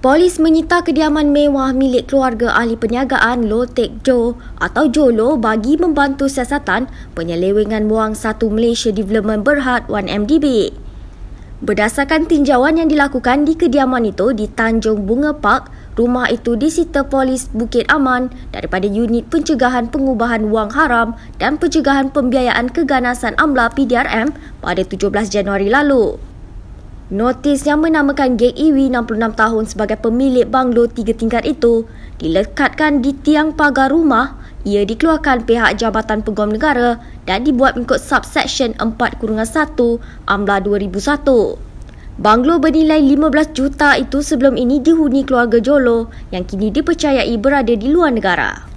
Polis menyita kediaman mewah milik keluarga ahli perniagaan Lotek Jo atau Jolo bagi membantu siasatan penyelewengan wang Satu Malaysia Development Berhad 1MDB. Berdasarkan tinjauan yang dilakukan di kediaman itu di Tanjung Bunga Park, rumah itu disita polis Bukit Aman daripada unit pencegahan pengubahan wang haram dan pencegahan pembiayaan keganasan AMLA PDRM pada 17 Januari lalu. Notis yang menamakan GEW 66 tahun sebagai pemilik banglo tiga tingkat itu dilekatkan di tiang pagar rumah ia dikeluarkan pihak Jabatan Peguam Negara dan dibuat mengikut subsection 4-1 AMLA 2001. Banglo bernilai 15 juta itu sebelum ini dihuni keluarga Jolo yang kini dipercayai berada di luar negara.